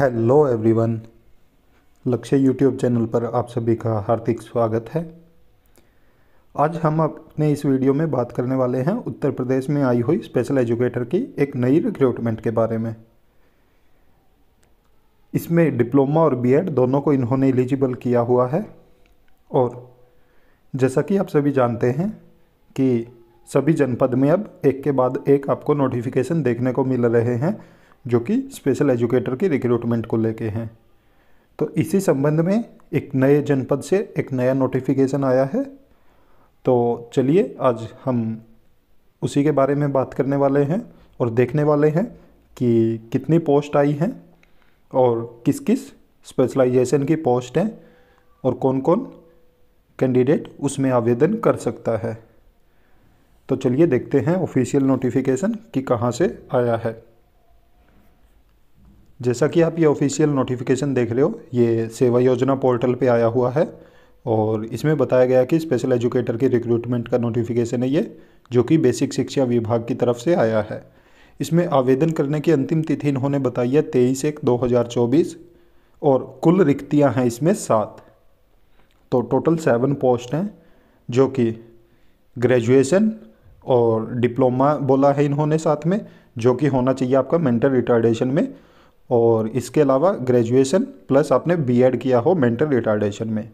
hello everyone Lakshya YouTube channel पर आप सभी का हार्दिक स्वागत है आज हम अपने इस वीडियो में बात करने वाले हैं उत्तर प्रदेश में आई हुई स्पेशल एजुकेटर की एक नई रिक्रूटमेंट के बारे में इसमें डिप्लोमा और बीएड दोनों को इन्होंने एलिजिबल किया हुआ है और जैसा कि आप सभी जानते हैं कि सभी जनपद में अब एक के बाद एक आपको नोटिफिकेशन देखने को मिल रहे हैं जो कि स्पेशल एजुकेटर की रिक्रूटमेंट को लेके हैं तो इसी संबंध में एक नए जनपद से एक नया नोटिफिकेशन आया है तो चलिए आज हम उसी के बारे में बात करने वाले हैं और देखने वाले हैं कि कितनी पोस्ट आई हैं और किस किस स्पेशलाइजेशन की पोस्ट हैं और कौन कौन कैंडिडेट उसमें आवेदन कर सकता है तो चलिए देखते हैं ऑफिशियल नोटिफिकेशन कि कहाँ से आया है जैसा कि आप ये ऑफिशियल नोटिफिकेशन देख रहे हो ये सेवा योजना पोर्टल पे आया हुआ है और इसमें बताया गया कि स्पेशल एजुकेटर की रिक्रूटमेंट का नोटिफिकेशन है ये जो कि बेसिक शिक्षा विभाग की तरफ से आया है इसमें आवेदन करने की अंतिम तिथि इन्होंने बताई है तेईस एक दो हज़ार चौबीस और कुल रिक्तियाँ हैं इसमें सात तो टोटल सेवन पोस्ट हैं जो कि ग्रेजुएशन और डिप्लोमा बोला है इन्होंने साथ में जो कि होना चाहिए आपका मेंटल रिटार्डेशन में और इसके अलावा ग्रेजुएशन प्लस आपने बीएड किया हो मेंटल रिटार्डेशन में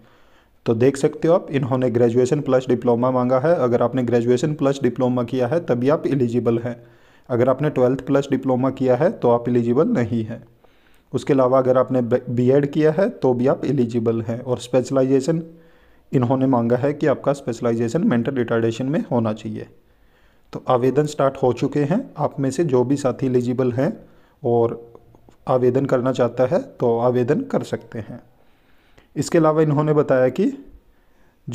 तो देख सकते हो आप इन्होंने ग्रेजुएशन प्लस डिप्लोमा मांगा है अगर आपने ग्रेजुएशन प्लस डिप्लोमा किया है तभी आप एलिजिबल हैं अगर आपने ट्वेल्थ प्लस डिप्लोमा किया है तो आप एलिजिबल नहीं हैं उसके अलावा अगर आपने एड किया है तो भी आप एलिजिबल हैं और स्पेशलाइजेशन इन्होंने मांगा है कि आपका स्पेशलाइजेशन मेंटल रिटार्डेशन में होना चाहिए तो आवेदन स्टार्ट हो चुके हैं आप में से जो भी साथी एलिजिबल हैं और आवेदन करना चाहता है तो आवेदन कर सकते हैं इसके अलावा इन्होंने बताया कि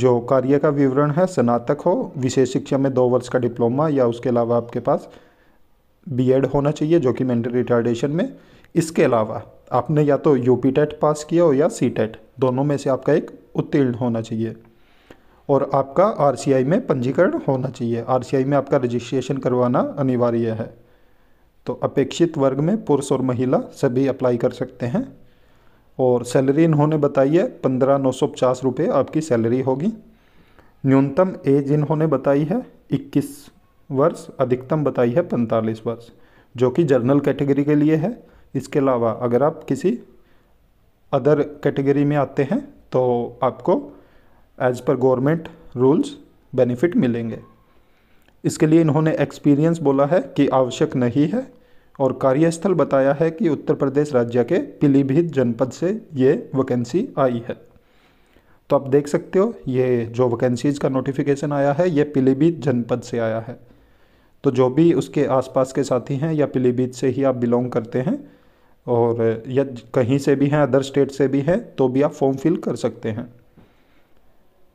जो कार्य का विवरण है स्नातक हो विशेष शिक्षा में दो वर्ष का डिप्लोमा या उसके अलावा आपके पास बीएड होना चाहिए जो कि मेंटल रिटार्डेशन में इसके अलावा आपने या तो यू पी टेट पास किया हो या सी टेट e दोनों में से आपका एक उत्तीर्ण होना चाहिए और आपका आर में पंजीकरण होना चाहिए आर में आपका रजिस्ट्रेशन करवाना अनिवार्य है तो अपेक्षित वर्ग में पुरुष और महिला सभी अप्लाई कर सकते हैं और सैलरी इन्होंने बताई है पंद्रह नौ सौ पचास रुपये आपकी सैलरी होगी न्यूनतम एज इन्होंने बताई है इक्कीस वर्ष अधिकतम बताई है पैंतालीस वर्ष जो कि जर्नल कैटेगरी के लिए है इसके अलावा अगर आप किसी अदर कैटेगरी में आते हैं तो आपको as per government rules benefit मिलेंगे इसके लिए इन्होंने एक्सपीरियंस बोला है कि आवश्यक नहीं है और कार्यस्थल बताया है कि उत्तर प्रदेश राज्य के पीलीभीत जनपद से ये वैकेंसी आई है तो आप देख सकते हो ये जो वैकेंसीज़ का नोटिफिकेशन आया है ये पीलीभीत जनपद से आया है तो जो भी उसके आसपास के साथी हैं या पीलीभीत से ही आप बिलोंग करते हैं और या कहीं से भी हैं अदर स्टेट से भी हैं तो भी आप फॉर्म फिल कर सकते हैं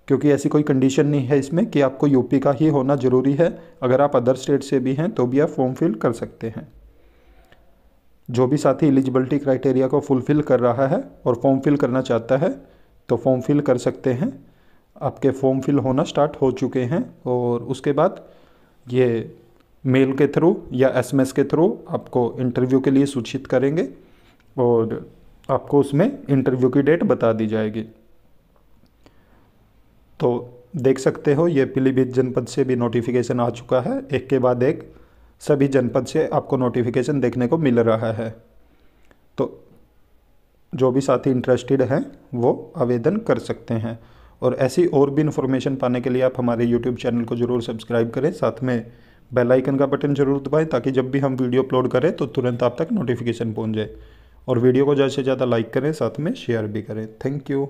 क्योंकि ऐसी कोई कंडीशन नहीं है इसमें कि आपको यूपी का ही होना ज़रूरी है अगर आप अदर स्टेट से भी हैं तो भी आप फॉर्म फिल कर सकते हैं जो भी साथी एलिजिबिलिटी क्राइटेरिया को फुलफ़िल कर रहा है और फॉर्म फिल करना चाहता है तो फॉर्म फिल कर सकते हैं आपके फॉर्म फिल होना स्टार्ट हो चुके हैं और उसके बाद ये मेल के थ्रू या एसएमएस के थ्रू आपको इंटरव्यू के लिए सूचित करेंगे और आपको उसमें इंटरव्यू की डेट बता दी जाएगी तो देख सकते हो ये पीलीभीत जनपद से भी नोटिफिकेशन आ चुका है एक के बाद एक सभी जनपद से आपको नोटिफिकेशन देखने को मिल रहा है तो जो भी साथी इंटरेस्टेड हैं वो आवेदन कर सकते हैं और ऐसी और भी इन्फॉर्मेशन पाने के लिए आप हमारे यूट्यूब चैनल को ज़रूर सब्सक्राइब करें साथ में बेल आइकन का बटन जरूर दबाएं ताकि जब भी हम वीडियो अपलोड करें तो तुरंत आप तक नोटिफिकेशन पहुंच जाए और वीडियो को ज़्यादा से ज़्यादा लाइक करें साथ में शेयर भी करें थैंक यू